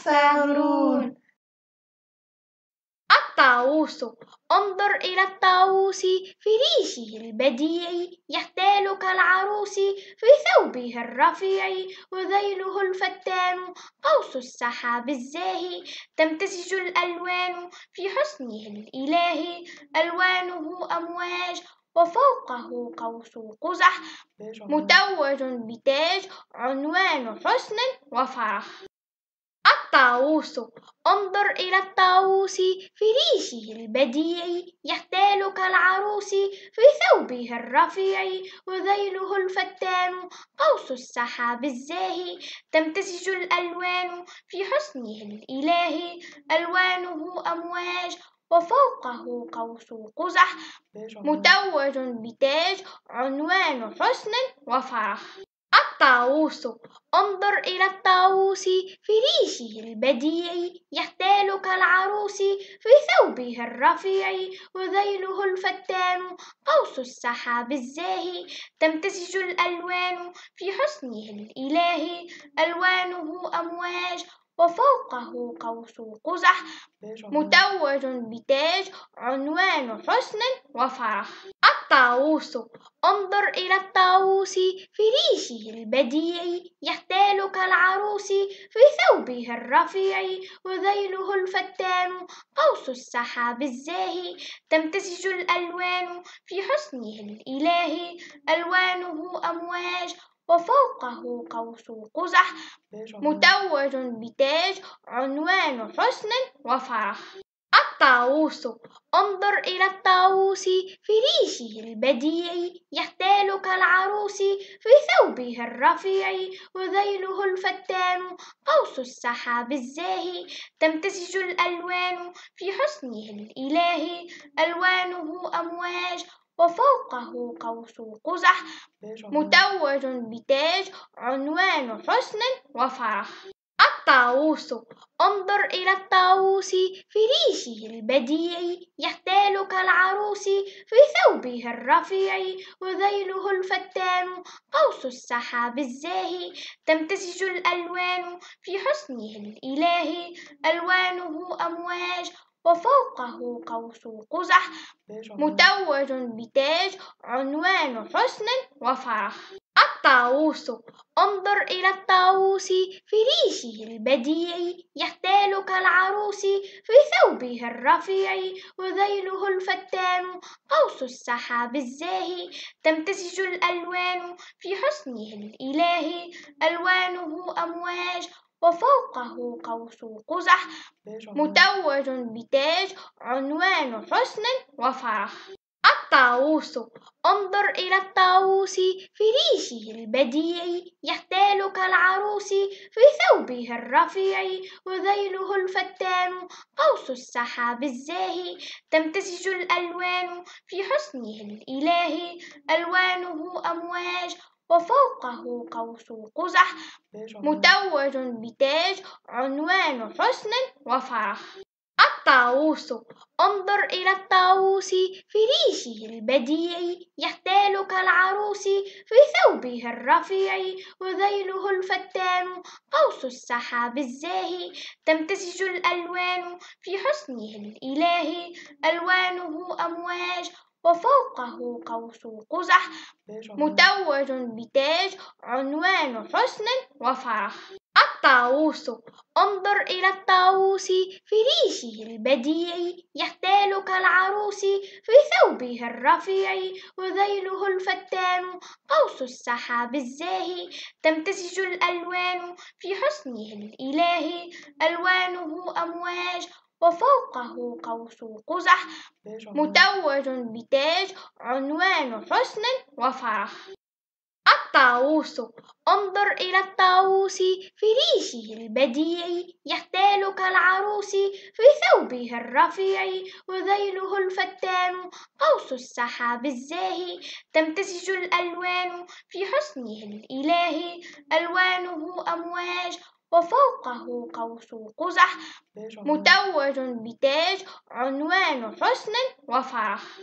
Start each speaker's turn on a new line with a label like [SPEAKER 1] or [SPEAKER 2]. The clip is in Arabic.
[SPEAKER 1] يفعلون
[SPEAKER 2] الطاووس انظر إلى الطاووس في ريشه البديع يختال كالعروس في ثوبه الرفيع وذيله الفتان قوس السحاب الزاهي تمتزج الألوان في حسنه الإلهي ألوانه أمواج وفوقه قوس قزح متوج بتاج عنوان حسن وفرح الطاووس انظر إلى الطاووس في ريشه البديع يختال كالعروس في ثوبه الرفيع وذيله الفتان قوس السحاب الزاهي تمتزج الألوان في حسنه الإلهي ألوانه أمواج وفوقه قوس قزح متوج بتاج عنوان حسن وفرح الطاووس انظر إلى الطاووس في ريشه البديع يختال كالعروس في ثوبه الرفيع وذيله الفتان قوس السحاب الزاهي تمتزج الألوان في حسنه الإلهي ألوانه أمواج وفوقه قوس قزح متوج بتاج عنوان حسن وفرح الطاووس انظر إلى الطاووس في ريشه البديع يختال كالعروس في ثوبه الرفيع وذيله الفتان قوس السحاب الزاهي تمتزج الألوان في حسنه الإلهي ألوانه أمواج وفوقه قوس قزح متوج بتاج عنوان حسن وفرح الطاووس انظر إلى الطاووس في ريشه البديع يختال كالعروس في ثوبه الرفيع وذيله الفتان قوس السحاب الزاهي تمتزج الألوان في حسنه الإلهي ألوانه أمواج وفوقه قوس قزح متوج بتاج عنوان حسن وفرح الطاووس انظر إلى الطاووس في ريشه البديع يختال كالعروس في ثوبه الرفيع وذيله الفتان قوس السحاب الزاهي تمتزج الألوان في حسنه الإلهي ألوانه أمواج وفوقه قوس قزح متوج بتاج عنوان حسن وفرح الطاووس انظر إلى الطاووس العروس في ريشه البديع يحتال كالعروس في ثوبه الرفيع وذيله الفتان قوس السحاب الزاهي تمتزج الألوان في حسنه الإلهي ألوانه أمواج وفوقه قوس قزح متوج بتاج عنوان حسن وفرح الطاووس انظر إلى الطاووس في ريشه البديع يختال كالعروس في ثوبه الرفيع وذيله الفتان قوس السحاب الزاهي تمتزج الألوان في حسنه الإلهي ألوانه أمواج وفوقه قوس قزح متوج بتاج عنوان حسن وفرح الطاووس انظر إلى الطاووس في ريشه البديع يحتال كالعروس في ثوبه الرفيع وذيله الفتان قوس السحاب الزاهي تمتزج الألوان في حسنه الإلهي ألوانه أمواج وفوقه قوس قزح متوج بتاج عنوان حسن وفرح الطاووس انظر إلى الطاووس في ريشه البديع يختال كالعروس في ثوبه الرفيع وذيله الفتان قوس السحاب الزاهي تمتزج الألوان في حسنه الإلهي ألوانه أمواج وفوقه قوس قزح متوج بتاج عنوان حسن وفرح الطاووس انظر إلى الطاووس في ريشه البديع يختال كالعروس في ثوبه الرفيع وذيله الفتان قوس السحاب الزاهي تمتزج الألوان في حسنه الإلهي ألوانه أمواج وفوقه قوس قزح متوج بتاج عنوان حسن وفرح